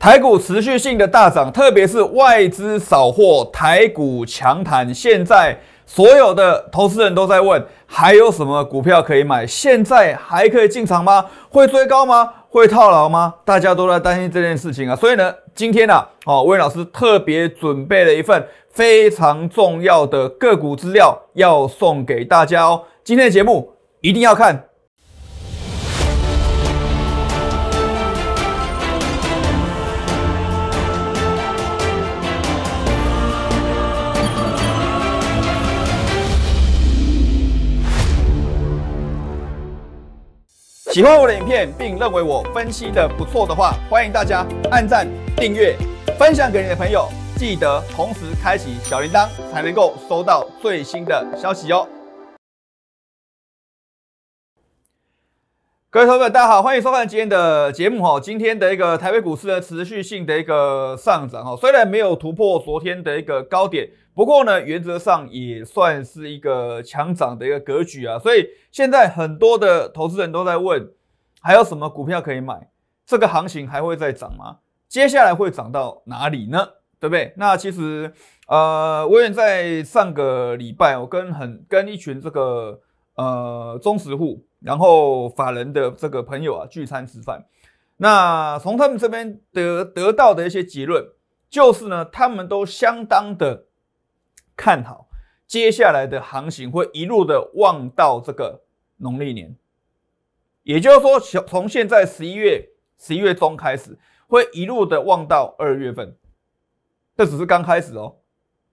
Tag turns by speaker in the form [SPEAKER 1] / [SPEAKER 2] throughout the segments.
[SPEAKER 1] 台股持续性的大涨，特别是外资扫货，台股强弹。现在所有的投资人都在问：还有什么股票可以买？现在还可以进场吗？会追高吗？会套牢吗？大家都在担心这件事情啊。所以呢，今天呢，哦，魏老师特别准备了一份非常重要的个股资料要送给大家哦。今天的节目一定要看。喜欢我的影片，并认为我分析的不错的话，欢迎大家按赞、订阅、分享给你的朋友，记得同时开启小铃铛，才能够收到最新的消息哦。各位手表，大家好，欢迎收看今天的节目哈。今天的一个台北股市的持续性的一个上涨哈，虽然没有突破昨天的一个高点。不过呢，原则上也算是一个强涨的一个格局啊，所以现在很多的投资人都在问，还有什么股票可以买？这个行情还会再涨吗？接下来会涨到哪里呢？对不对？那其实呃，我也在上个礼拜，我跟很跟一群这个呃中实户，然后法人的这个朋友啊聚餐吃饭，那从他们这边得得到的一些结论，就是呢，他们都相当的。看好接下来的行情会一路的望到这个农历年，也就是说从现在十一月十一月中开始，会一路的望到二月份，这只是刚开始哦。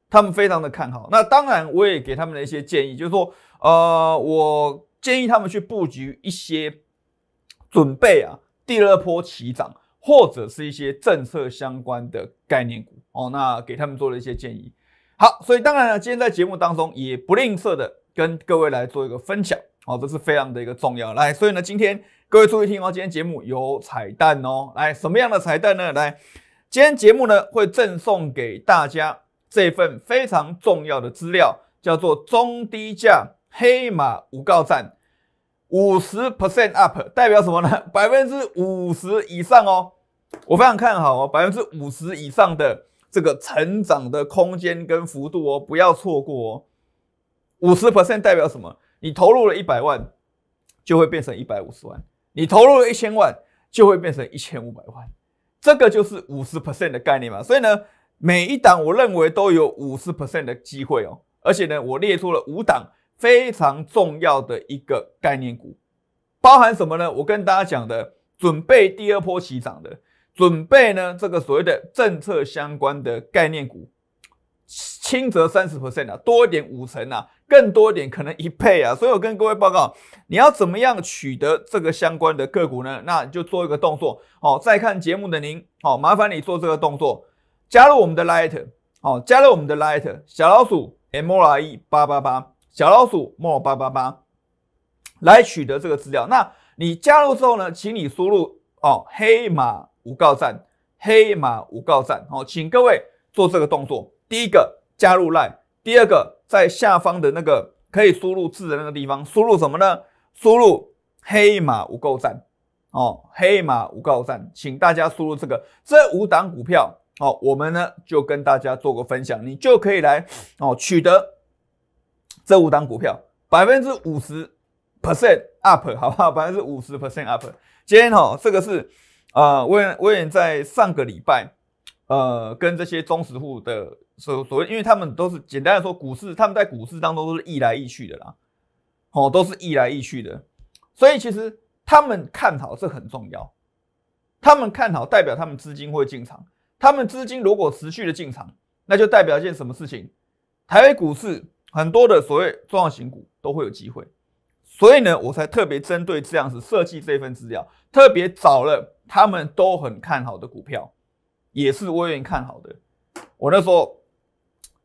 [SPEAKER 1] 他们非常的看好，那当然我也给他们的一些建议，就是说呃，我建议他们去布局一些准备啊，第二波起涨或者是一些政策相关的概念股哦。那给他们做了一些建议。好，所以当然了，今天在节目当中也不吝啬的跟各位来做一个分享好，这是非常的一个重要。来，所以呢，今天各位注意听哦，今天节目有彩蛋哦。来，什么样的彩蛋呢？来，今天节目呢会赠送给大家这份非常重要的资料，叫做中低价黑马无告战，五十 percent up，代表什么呢？百分之五十以上哦，我非常看好哦，百分之五十以上的。这个成长的空间跟幅度哦，不要错过哦。五十 percent 代表什么？你投入了一百万，就会变成一百五十万；你投入了一千万，就会变成一千五百万。这个就是五十 percent 的概念嘛。所以呢，每一档我认为都有五十 percent 的机会哦。而且呢，我列出了五档非常重要的一个概念股，包含什么呢？我跟大家讲的，准备第二波起涨的。准备呢？这个所谓的政策相关的概念股，轻则三十 percent 啊，多一点五成啊，更多一点可能一倍啊。所以我跟各位报告，你要怎么样取得这个相关的个股呢？那就做一个动作哦。在看节目的您，好麻烦你做这个动作，加入我们的 light，好，加入我们的 light，小老鼠 m o r e 八八八，小老鼠 m o 八八八，来取得这个资料。那你加入之后呢，请你输入哦，黑马。五告站，黑马五告站，好，请各位做这个动作。第一个加入 Line，第二个在下方的那个可以输入字的那个地方，输入什么呢？输入黑马五告站，哦，黑马五告站，请大家输入这个这五档股票，哦，我们呢就跟大家做个分享，你就可以来哦取得这五档股票百分之五十 percent up 好不好？百分之五十 percent up，今天哦，这个是。啊，我我也在上个礼拜，呃，跟这些忠实户的所所谓，因为他们都是简单的说股市，他们在股市当中都是易来易去的啦，哦，都是易来易去的，所以其实他们看好是很重要，他们看好代表他们资金会进场，他们资金如果持续的进场，那就代表一件什么事情，台湾股市很多的所谓重要型股都会有机会，所以呢，我才特别针对这样子设计这份资料，特别找了。他们都很看好的股票，也是我愿意看好的。我那时候，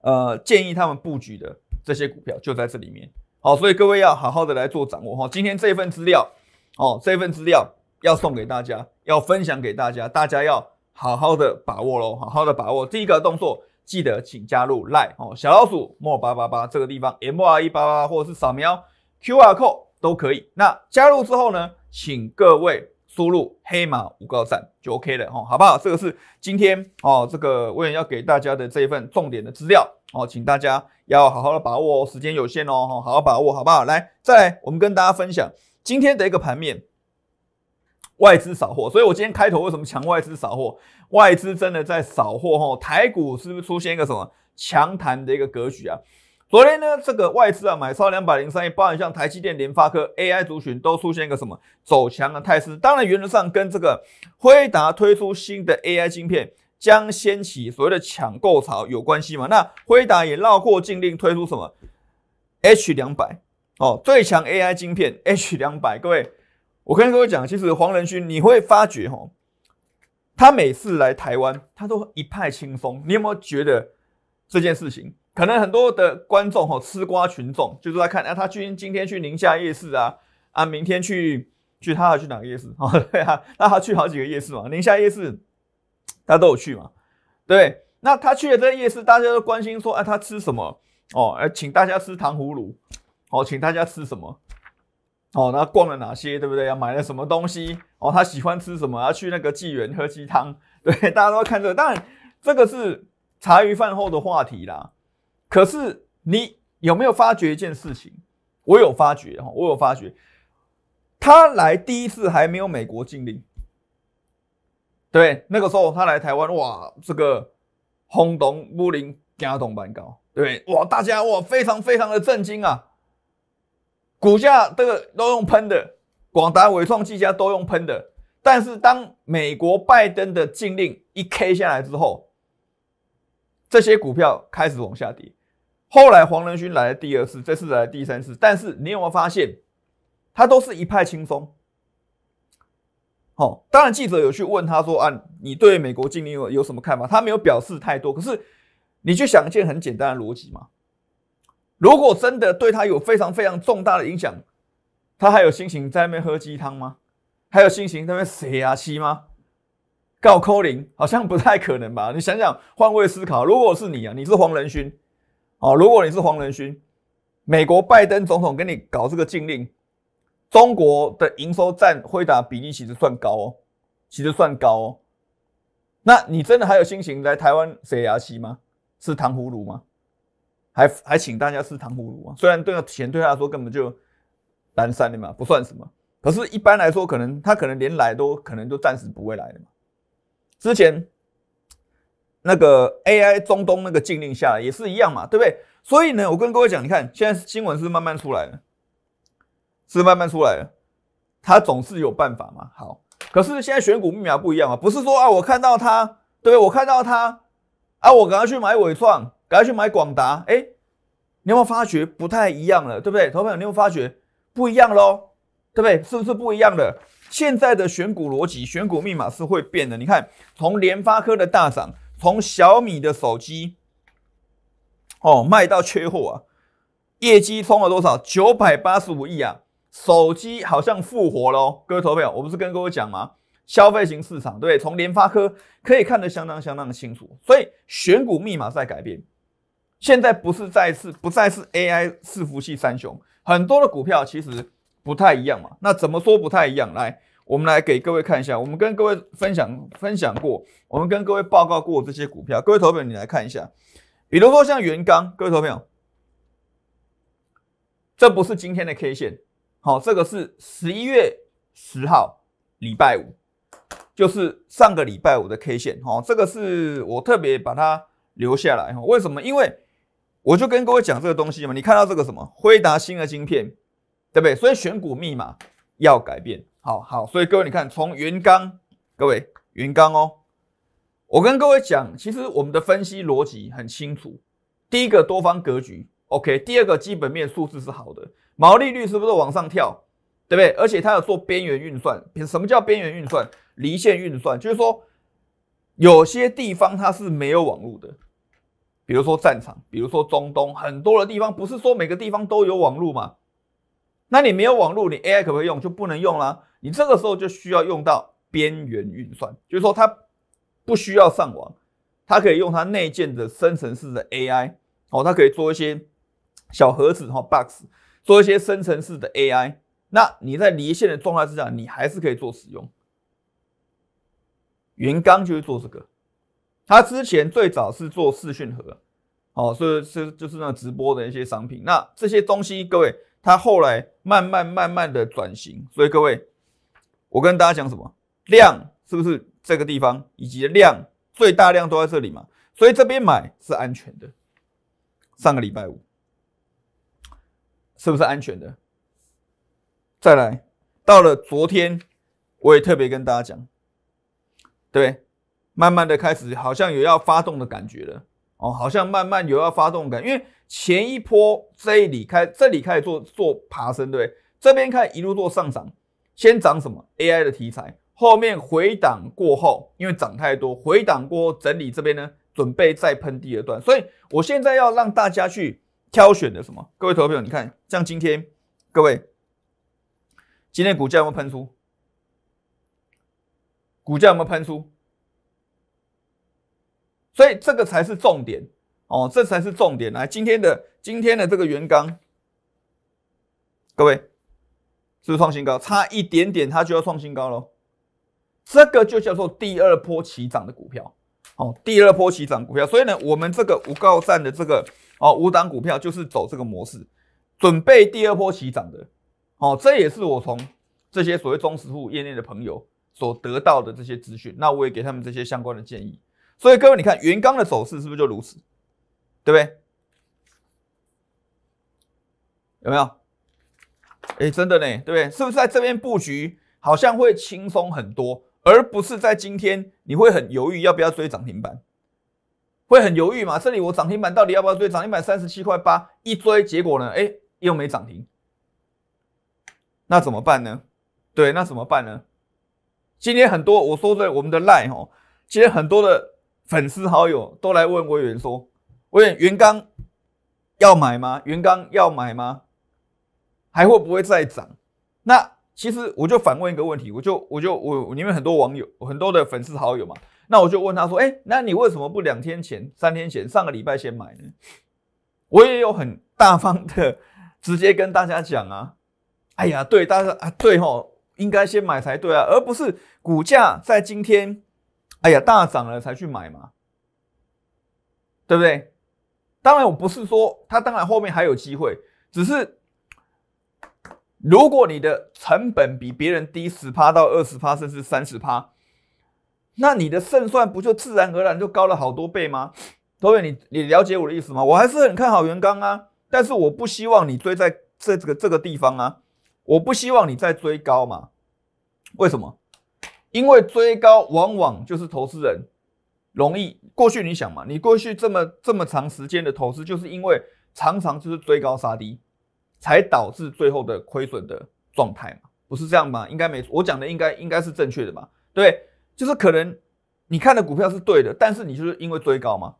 [SPEAKER 1] 呃，建议他们布局的这些股票就在这里面。好，所以各位要好好的来做掌握哈。今天这份资料，哦，这份资料要送给大家，要分享给大家，大家要好好的把握喽，好好的把握。第一个动作，记得请加入 Lie 哦，小老鼠莫八八八这个地方 M 二一八八，或者是扫描 QR code 都可以。那加入之后呢，请各位。输入黑马五高站就 OK 了哈，好不好？这个是今天哦，这个我也要给大家的这一份重点的资料哦，请大家要好好的把握哦，时间有限哦，好好把握，好不好？来，再来，我们跟大家分享今天的一个盘面，外资扫货，所以我今天开头为什么强外资扫货？外资真的在扫货哈，台股是不是出现一个什么强弹的一个格局啊？昨天呢，这个外资啊买超两百零三亿，包含像台积电、联发科、AI 族群都出现一个什么走强的态势。当然，原则上跟这个辉达推出新的 AI 晶片，将掀起所谓的抢购潮有关系嘛？那辉达也绕过禁令推出什么 H 两百哦，最强 AI 晶片 H 两百。各位，我跟各位讲，其实黄仁勋你会发觉哦，他每次来台湾，他都一派轻松。你有没有觉得这件事情？可能很多的观众哦，吃瓜群众就是在看啊，他今今天去宁夏夜市啊啊，明天去去他要去哪个夜市？哦，对，啊，那他去好几个夜市嘛，宁夏夜市大家都有去嘛，对那他去了这个夜市，大家都关心说，哎，他吃什么？哦，哎，请大家吃糖葫芦，哦，请大家吃什么？哦，他逛了哪些？对不对？买了什么东西？哦，他喜欢吃什么？去那个纪元喝鸡汤，对，大家都看这个。当然，这个是茶余饭后的话题啦。可是你有没有发觉一件事情？我有发觉哈，我有发觉，他来第一次还没有美国禁令，对那个时候他来台湾，哇，这个轰动武林，惊动板高，对哇，大家哇非常非常的震惊啊！股价这个都用喷的，广达、伟创、积家都用喷的。但是当美国拜登的禁令一 K 下来之后，这些股票开始往下跌。后来黄仁勋来了第二次，这次来第三次，但是你有没有发现，他都是一派轻松。好，当然记者有去问他说：“啊，你对美国禁令有有什么看法？”他没有表示太多。可是你去想一件很简单的逻辑嘛，如果真的对他有非常非常重大的影响，他还有心情在那边喝鸡汤吗？还有心情在那边塞牙签吗？告扣零好像不太可能吧？你想想换位思考，如果是你啊，你是黄仁勋。哦，如果你是黄仁勋，美国拜登总统给你搞这个禁令，中国的营收占会达比例其实算高哦，其实算高哦，那你真的还有心情来台湾洗牙期吗？吃糖葫芦吗？还还请大家吃糖葫芦啊！虽然对那钱对他来说根本就阑山的嘛，不算什么，可是一般来说，可能他可能连来都可能就暂时不会来了嘛。之前。那个 AI 中东那个禁令下来也是一样嘛，对不对？所以呢，我跟各位讲，你看现在新闻是慢慢出来了，是慢慢出来了，它总是有办法嘛。好，可是现在选股密码不一样啊，不是说啊，我看到它，对不对？我看到它，啊，我赶快去买伟创，赶快去买广达，哎，你有没有发觉不太一样了，对不对？朋友你有发觉不一样喽，对不对？是不是不一样的？现在的选股逻辑、选股密码是会变的。你看，从联发科的大涨。从小米的手机哦卖到缺货啊，业绩冲了多少？九百八十五亿啊！手机好像复活了哦。各位投票，我不是跟各位讲吗？消费型市场，对从联发科可以看得相当相当的清楚。所以选股密码在改变，现在不是再次不再是 AI 伺服器三雄，很多的股票其实不太一样嘛。那怎么说不太一样来？我们来给各位看一下，我们跟各位分享分享过，我们跟各位报告过这些股票。各位投友，你来看一下，比如说像元刚，各位投友，这不是今天的 K 线，好，这个是十一月十号礼拜五，就是上个礼拜五的 K 线，好，这个是我特别把它留下来。为什么？因为我就跟各位讲这个东西嘛，你看到这个什么辉达新的晶片，对不对？所以选股密码要改变。好好，所以各位，你看，从云刚，各位云刚哦，我跟各位讲，其实我们的分析逻辑很清楚。第一个多方格局，OK，第二个基本面数字是好的，毛利率是不是往上跳，对不对？而且它有做边缘运算，什么叫边缘运算？离线运算，就是说有些地方它是没有网络的，比如说战场，比如说中东很多的地方，不是说每个地方都有网络吗？那你没有网络，你 AI 可不可以用？就不能用啦。你这个时候就需要用到边缘运算，就是说它不需要上网，它可以用它内建的生成式的 AI。哦，它可以做一些小盒子哈 box，做一些生成式的 AI。那你在离线的状态之下，你还是可以做使用。云刚就是做这个，他之前最早是做视讯盒，哦，所以是就是那直播的一些商品。那这些东西各位，他后来。慢慢慢慢的转型，所以各位，我跟大家讲什么量是不是这个地方，以及量最大量都在这里嘛？所以这边买是安全的。上个礼拜五是不是安全的？再来到了昨天，我也特别跟大家讲，对，慢慢的开始好像有要发动的感觉了哦，好像慢慢有要发动感，因为。前一波这里开，这里开始做做爬升，对不对？这边看一路做上涨，先涨什么？AI 的题材。后面回档过后，因为涨太多，回档过后整理这边呢，准备再喷第二段。所以，我现在要让大家去挑选的什么？各位投票，友，你看，像今天，各位，今天股价有没有喷出？股价有没有喷出？所以，这个才是重点。哦，这才是重点来今天的今天的这个原钢，各位是不是创新高？差一点点，它就要创新高喽。这个就叫做第二波起涨的股票。哦，第二波起涨股票，所以呢，我们这个五告站的这个哦五档股票就是走这个模式，准备第二波起涨的。哦，这也是我从这些所谓中实户业内的朋友所得到的这些资讯，那我也给他们这些相关的建议。所以各位，你看圆钢的走势是不是就如此？对不对？有没有？哎，真的呢，对不对？是不是在这边布局，好像会轻松很多，而不是在今天你会很犹豫要不要追涨停板，会很犹豫嘛？这里我涨停板到底要不要追？涨停板三十七块八，一追结果呢？哎，又没涨停，那怎么办呢？对，那怎么办呢？今天很多我说的我们的赖哦，今天很多的粉丝好友都来问有人说。我问袁刚要买吗？袁刚要买吗？还会不会再涨？那其实我就反问一个问题，我就我就我你们很多网友很多的粉丝好友嘛，那我就问他说：哎，那你为什么不两天前三天前上个礼拜先买呢？我也有很大方的直接跟大家讲啊，哎呀，对大家啊，对吼，应该先买才对啊，而不是股价在今天哎呀大涨了才去买嘛，对不对？当然，我不是说他当然后面还有机会，只是如果你的成本比别人低十趴到二十趴，甚至三十趴，那你的胜算不就自然而然就高了好多倍吗？投友，你你了解我的意思吗？我还是很看好元刚啊，但是我不希望你追在这这个这个地方啊，我不希望你再追高嘛。为什么？因为追高往往就是投资人。容易过去，你想嘛，你过去这么这么长时间的投资，就是因为常常就是追高杀低，才导致最后的亏损的状态嘛，不是这样吗？应该没错，我讲的应该应该是正确的嘛，对，就是可能你看的股票是对的，但是你就是因为追高嘛，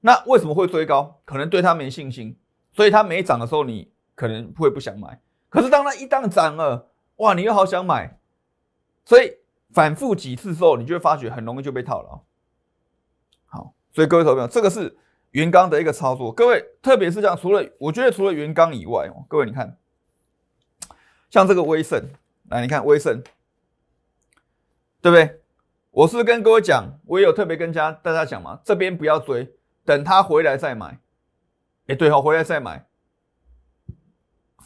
[SPEAKER 1] 那为什么会追高？可能对他没信心，所以他没涨的时候你可能会不想买，可是当它一旦涨了，哇，你又好想买，所以反复几次之后，你就会发觉很容易就被套牢。所以各位投票，这个是原刚的一个操作。各位，特别是像除了，我觉得除了原刚以外，哦，各位你看，像这个威盛，来你看威盛，对不对？我是跟各位讲，我也有特别跟家大家讲嘛，这边不要追，等他回来再买。哎，对哦，回来再买。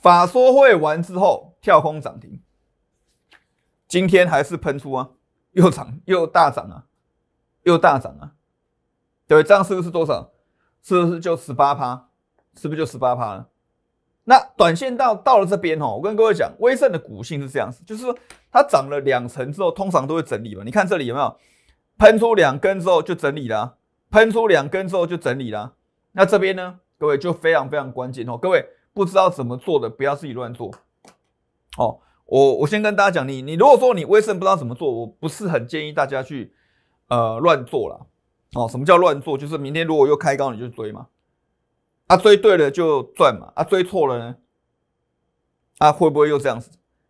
[SPEAKER 1] 法说会完之后跳空涨停，今天还是喷出啊，又涨又大涨啊，又大涨啊。对，这样是不是多少？是不是就十八趴？是不是就十八趴了？那短线到到了这边哦，我跟各位讲，威盛的股性是这样子，就是它涨了两层之后，通常都会整理嘛。你看这里有没有喷出两根之后就整理啦？喷出两根之后就整理啦。那这边呢，各位就非常非常关键哦。各位不知道怎么做的，不要自己乱做。哦，我我先跟大家讲，你你如果说你威盛不知道怎么做，我不是很建议大家去呃乱做了。哦，什么叫乱做？就是明天如果又开高，你就追嘛。啊，追对了就赚嘛。啊，追错了呢，啊会不会又这样？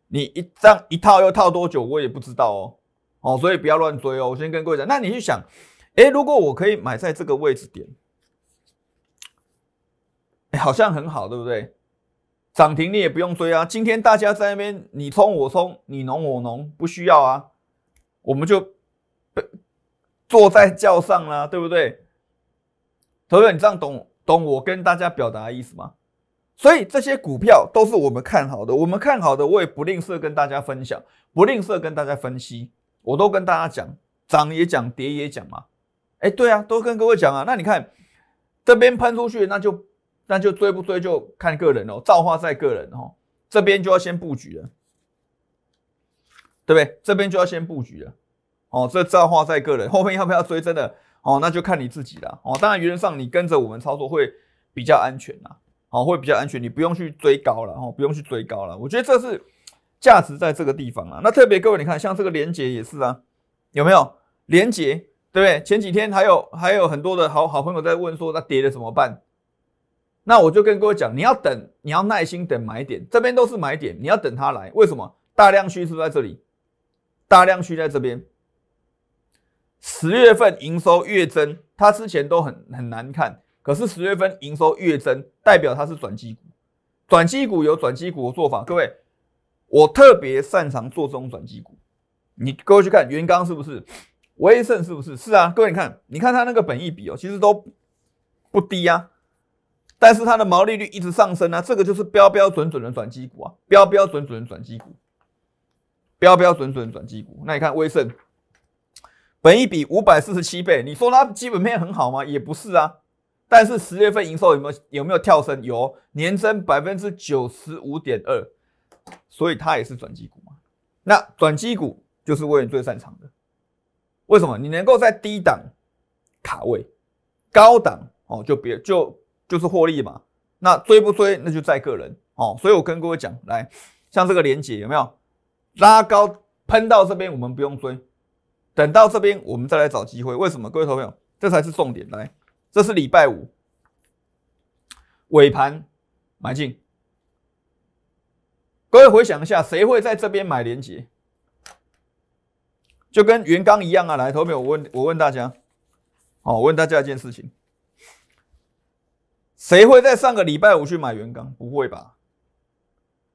[SPEAKER 1] 你一这样一套又套多久？我也不知道哦。哦，所以不要乱追哦。我先跟各位讲，那你去想，哎，如果我可以买在这个位置点，好像很好，对不对？涨停你也不用追啊。今天大家在那边，你冲我冲，你浓我浓，不需要啊。我们就被。坐在轿上啦，对不对？同学，你这样懂懂我跟大家表达意思吗？所以这些股票都是我们看好的，我们看好的，我也不吝啬跟大家分享，不吝啬跟大家分析，我都跟大家讲，涨也讲，跌也讲嘛。哎，对啊，都跟各位讲啊。那你看这边喷出去，那就那就追不追就看个人哦，造化在个人哦。这边就要先布局了，对不对？这边就要先布局了。哦，这造化在个人，后面要不要追？真的哦，那就看你自己了哦。当然，原则上你跟着我们操作会比较安全呐，哦，会比较安全，你不用去追高了，哦，不用去追高了。我觉得这是价值在这个地方啊。那特别各位，你看像这个连接也是啊，有没有连接，对不对？前几天还有还有很多的好好朋友在问说，那跌了怎么办？那我就跟各位讲，你要等，你要耐心等买点，这边都是买点，你要等它来。为什么大量趋势在这里？大量区在这边。十月份营收月增，它之前都很很难看。可是十月份营收月增，代表它是转机股。转机股有转机股的做法，各位，我特别擅长做这种转机股。你各位去看，元刚是不是？威盛是不是？是啊，各位你看，你看它那个本益比哦，其实都不低啊。但是它的毛利率一直上升啊，这个就是标标准准的转机股啊，标标准准转机股，标标准准转机股。那你看威盛。本一比五百四十七倍，你说它基本面很好吗？也不是啊。但是十月份营收有没有有没有跳升？有，年增百分之九十五点二，所以它也是转机股嘛。那转机股就是魏仁最擅长的，为什么？你能够在低档卡位，高档哦就别就就是获利嘛。那追不追？那就在个人哦。所以我跟各位讲，来像这个连结有没有拉高喷到这边，我们不用追。等到这边，我们再来找机会。为什么？各位投友，这才是重点。来，这是礼拜五尾盘买进。各位回想一下，谁会在这边买连接？就跟元刚一样啊！来，投票，友，我问，我问大家，哦，我问大家一件事情：谁会在上个礼拜五去买元刚？不会吧？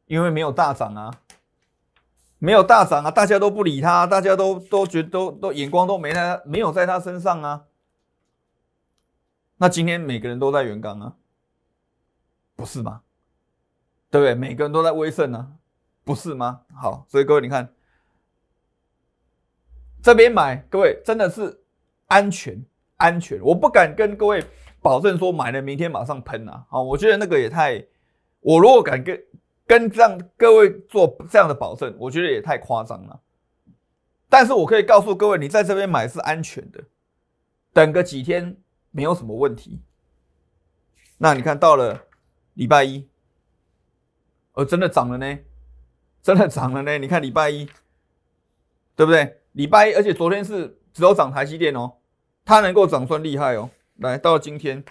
[SPEAKER 1] 因为没有大涨啊。没有大涨啊，大家都不理他，大家都都觉得都都眼光都没在没有在他身上啊。那今天每个人都在元刚啊，不是吗？对不对？每个人都在威盛啊，不是吗？好，所以各位你看，这边买，各位真的是安全安全，我不敢跟各位保证说买了明天马上喷啊，啊，我觉得那个也太，我如果敢跟。跟这样各位做这样的保证，我觉得也太夸张了。但是我可以告诉各位，你在这边买是安全的，等个几天没有什么问题。那你看到了礼拜一，呃，真的涨了呢，真的涨了呢。你看礼拜一，对不对？礼拜一，而且昨天是只有涨台积电哦，它能够涨算厉害哦。来到了今天，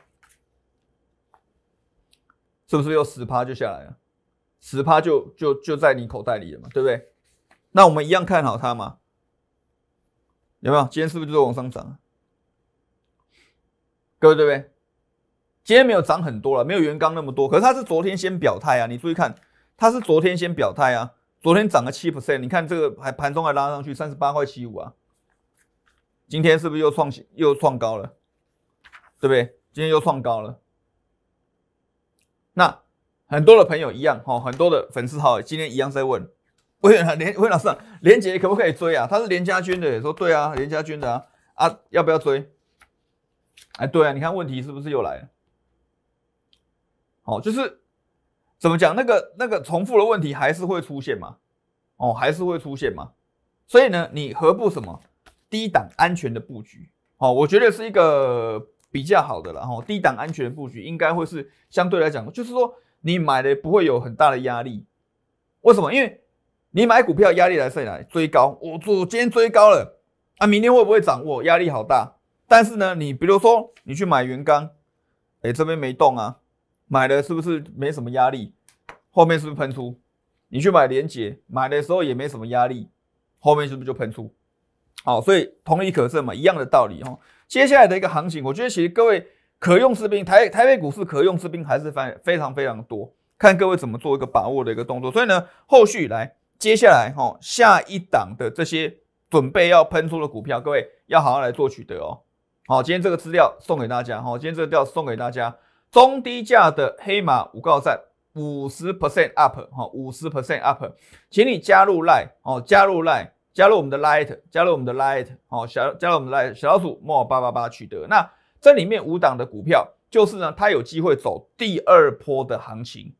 [SPEAKER 1] 是不是又死趴就下来了？十趴就就就在你口袋里了嘛，对不对？那我们一样看好它嘛？有没有？今天是不是就往上涨？各位对不对？今天没有涨很多了，没有元刚那么多。可是它是昨天先表态啊，你注意看，它是昨天先表态啊。昨天涨了七 percent，你看这个还盘中还拉上去三十八块七五啊。今天是不是又创新又创高了？对不对？今天又创高了。那。很多的朋友一样哦，很多的粉丝哈，今天一样在问，问连问老师，连杰可不可以追啊？他是连家军的，说对啊，连家军的啊啊，要不要追？哎，对啊，你看问题是不是又来了？好，就是怎么讲那个那个重复的问题还是会出现嘛？哦，还是会出现嘛？所以呢，你何不什么低档安全的布局？哦，我觉得是一个比较好的了哈，低档安全布局应该会是相对来讲，就是说。你买的不会有很大的压力，为什么？因为你买股票压力来自哪里？追高，我昨今天追高了啊，明天会不会掌握？压力好大。但是呢，你比如说你去买原钢，哎，这边没动啊，买的是不是没什么压力？后面是不是喷出？你去买连结，买的时候也没什么压力，后面是不是就喷出？好，所以同理可证嘛，一样的道理哦。接下来的一个行情，我觉得其实各位。可用士兵，台台北股市可用士兵还是非非常非常多，看各位怎么做一个把握的一个动作。所以呢，后续来，接下来哈，下一档的这些准备要喷出的股票，各位要好好来做取得哦。好，今天这个资料送给大家哈，今天这个料送给大家，中低价的黑马，五告诉五十 percent up 哈，五十 percent up，请你加入 line 哦，加入 line，加入我们的 light，加入我们的 light 哦，小加入我们 light 小老鼠莫八八八取得那。这里面五档的股票，就是呢，它有机会走第二波的行情，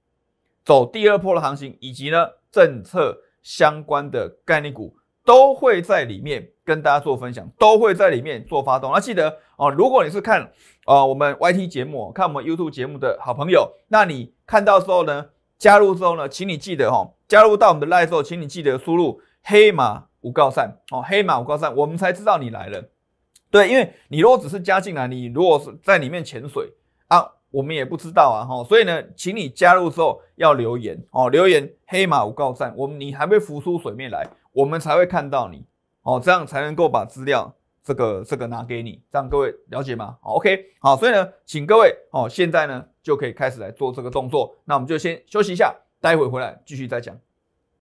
[SPEAKER 1] 走第二波的行情，以及呢，政策相关的概念股都会在里面跟大家做分享，都会在里面做发动。那记得哦，如果你是看啊，我们 YT 节目看我们 YouTube 节目的好朋友，那你看到之后呢，加入之后呢，请你记得哈，加入到我们的 Live 之后，请你记得输入黑马五告三哦，黑马五告三，我们才知道你来了。对，因为你如果只是加进来，你如果是在里面潜水啊，我们也不知道啊，哈，所以呢，请你加入之后要留言哦，留言黑马无告站，我们你还会浮出水面来，我们才会看到你哦，这样才能够把资料这个这个拿给你，样各位了解吗？好，OK，好，所以呢，请各位哦，现在呢就可以开始来做这个动作，那我们就先休息一下，待会回来继续再讲。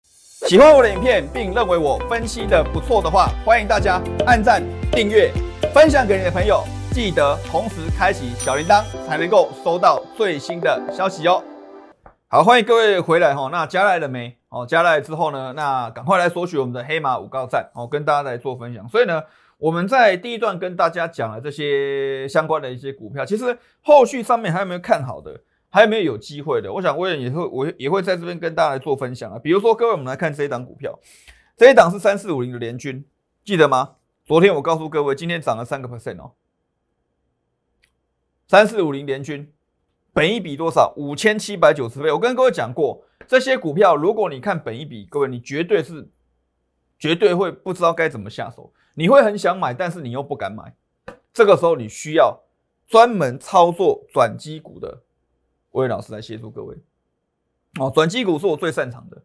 [SPEAKER 1] 喜欢我的影片并认为我分析的不错的话，欢迎大家按赞订阅。分享给你的朋友，记得同时开启小铃铛，才能够收到最新的消息哦。好，欢迎各位回来哈。那加来了没？哦，加来之后呢，那赶快来索取我们的黑马五高战哦，跟大家来做分享。所以呢，我们在第一段跟大家讲了这些相关的一些股票，其实后续上面还有没有看好的，还有没有有机会的？我想廉也会，我也会在这边跟大家来做分享啊。比如说，各位我们来看这一档股票，这一档是三四五零的联军，记得吗？昨天我告诉各位，今天涨了三个 percent 哦。三四五零联军，本一笔多少？五千七百九十倍。我跟各位讲过，这些股票如果你看本一笔，各位你绝对是绝对会不知道该怎么下手，你会很想买，但是你又不敢买。这个时候你需要专门操作转机股的魏老师来协助各位。哦，转机股是我最擅长的，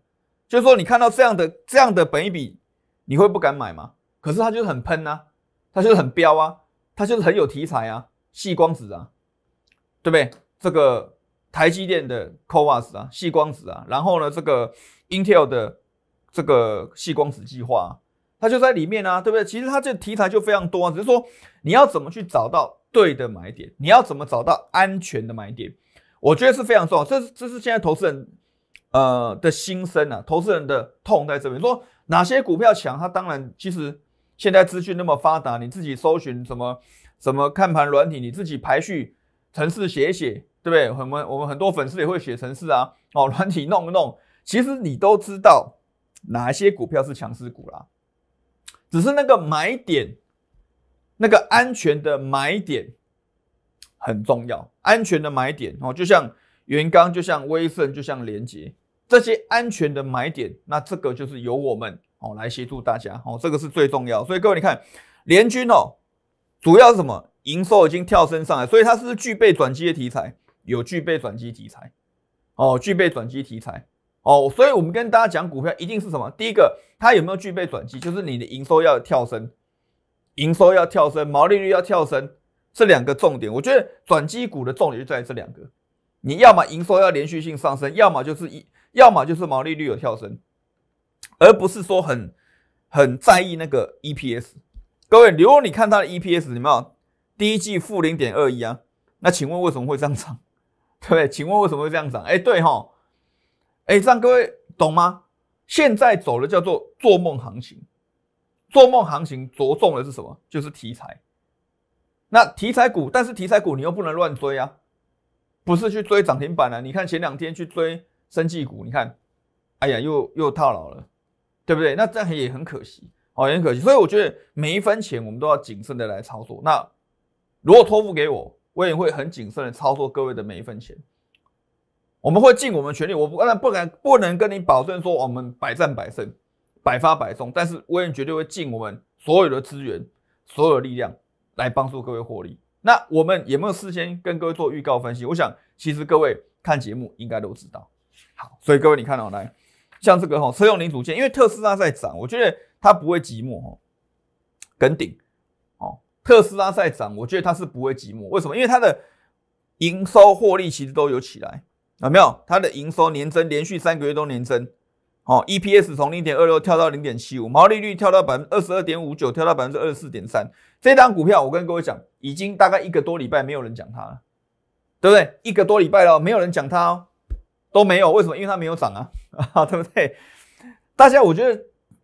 [SPEAKER 1] 就说你看到这样的这样的本一笔，你会不敢买吗？可是它就是很喷呐，它就是很彪啊，它就是很有题材啊，细光子啊，对不对？这个台积电的 CoWAS 啊，细光子啊，然后呢，这个 Intel 的这个细光子计划，它就在里面啊，对不对？其实它这题材就非常多，只是说你要怎么去找到对的买点，你要怎么找到安全的买点，我觉得是非常重要。这这是现在投资人呃的心声啊，投资人的痛在这边。说哪些股票强，它当然其实。现在资讯那么发达，你自己搜寻什么什么看盘软体，你自己排序、程式写写，对不对？我们我们很多粉丝也会写程式啊，哦，软体弄一弄，其实你都知道哪些股票是强势股啦，只是那个买点，那个安全的买点很重要。安全的买点哦，就像元刚，就像威盛，就像联杰这些安全的买点，那这个就是由我们。哦，来协助大家，哦，这个是最重要。所以各位，你看，联军哦，主要是什么？营收已经跳升上来，所以它是具备转机的题材，有具备转机题材，哦，具备转机题材，哦，所以我们跟大家讲股票，一定是什么？第一个，它有没有具备转机？就是你的营收要跳升，营收要跳升，毛利率要跳升，这两个重点，我觉得转机股的重点就在这两个。你要么营收要连续性上升，要么就是一，要么就是毛利率有跳升。而不是说很很在意那个 EPS，各位，如果你看它的 EPS，你们有，第一季负零点二一啊，那请问为什么会这样涨，对不对？请问为什么会这样涨？哎，对哈，哎，这样各位懂吗？现在走的叫做做梦行情，做梦行情着重的是什么？就是题材。那题材股，但是题材股你又不能乱追啊，不是去追涨停板啊？你看前两天去追生技股，你看。哎呀，又又套牢了，对不对？那这样也很可惜，哦，也很可惜。所以我觉得每一分钱我们都要谨慎的来操作。那如果托付给我，我也会很谨慎的操作各位的每一分钱。我们会尽我们全力。我当然不敢不能跟你保证说我们百战百胜、百发百中，但是我也绝对会尽我们所有的资源、所有力量来帮助各位获利。那我们有没有事先跟各位做预告分析。我想，其实各位看节目应该都知道。好，所以各位你看到来。像这个哈车用零组件，因为特斯拉在涨，我觉得它不会寂寞哈，跟顶哦。特斯拉在涨，我觉得它是不会寂寞。为什么？因为它的营收获利其实都有起来啊，没有？它的营收年增连续三个月都年增，哦，EPS 从零点二六跳到零点七五，毛利率跳到百分之二十二点五九，跳到百分之二十四点三。这张股票，我跟各位讲，已经大概一个多礼拜没有人讲它了，对不对？一个多礼拜了，没有人讲它哦。都没有，为什么？因为它没有涨啊，对不对？大家，我觉得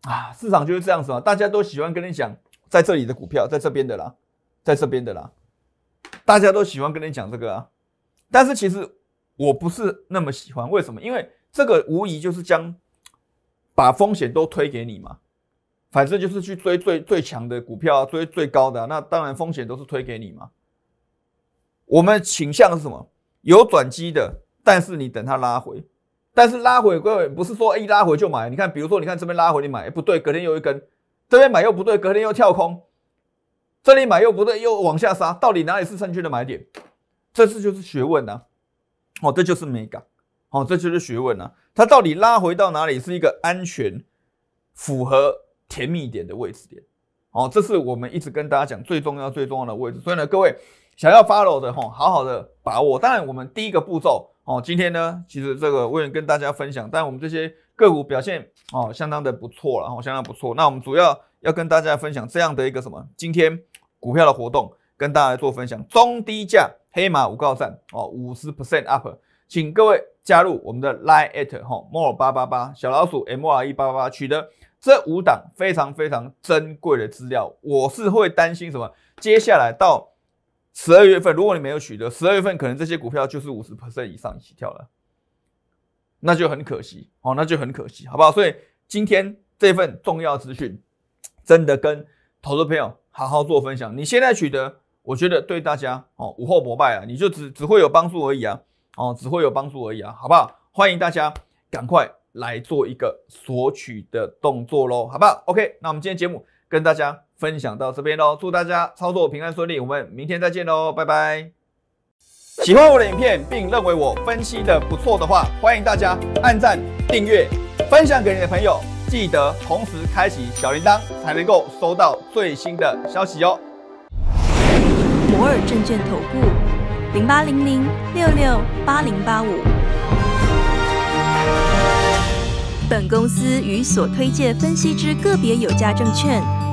[SPEAKER 1] 啊，市场就是这样子嘛，大家都喜欢跟你讲，在这里的股票，在这边的啦，在这边的啦，大家都喜欢跟你讲这个啊。但是其实我不是那么喜欢，为什么？因为这个无疑就是将把风险都推给你嘛，反正就是去追最最强的股票，啊，追最高的，那当然风险都是推给你嘛。我们倾向是什么？有转机的。但是你等它拉回，但是拉回各位不是说一拉回就买。你看，比如说你看这边拉回你买不对，隔天又一根，这边买又不对，隔天又跳空，这里买又不对，又往下杀，到底哪里是正确的买点？这次就是学问呐。哦，这就是美感。哦，这就是学问呐。它到底拉回到哪里是一个安全、符合甜蜜点的位置点？哦，这是我们一直跟大家讲最重要、最重要的位置。所以呢，各位想要 follow 的吼，好好的把握。当然，我们第一个步骤。哦，今天呢，其实这个我也跟大家分享，但我们这些个股表现哦，相当的不错了，哦，相当不错。那我们主要要跟大家分享这样的一个什么，今天股票的活动，跟大家来做分享。中低价黑马五告战哦，五十 percent up，请各位加入我们的 line at 哈 mor 888小老鼠 m r e 888取得这五档非常非常珍贵的资料，我是会担心什么？接下来到。十二月份，如果你没有取得，十二月份可能这些股票就是五十 percent 以上起跳了，那就很可惜哦，那就很可惜，好不好？所以今天这份重要资讯，真的跟投资朋友好好做分享。你现在取得，我觉得对大家哦，无后不拜啊，你就只只会有帮助而已啊，哦，只会有帮助而已啊，好不好？欢迎大家赶快来做一个索取的动作喽，好不好？OK，那我们今天节目跟大家。分享到这边喽，祝大家操作平安顺利，我们明天再见喽，拜拜。喜欢我的影片并认为我分析的不错的话，欢迎大家按赞、订阅、分享给你的朋友，记得同时开启小铃铛，才能够收到最新的消息哟。摩尔证券投顾零八零零六六八零八五，本公司与所推介分析之个别有价证券。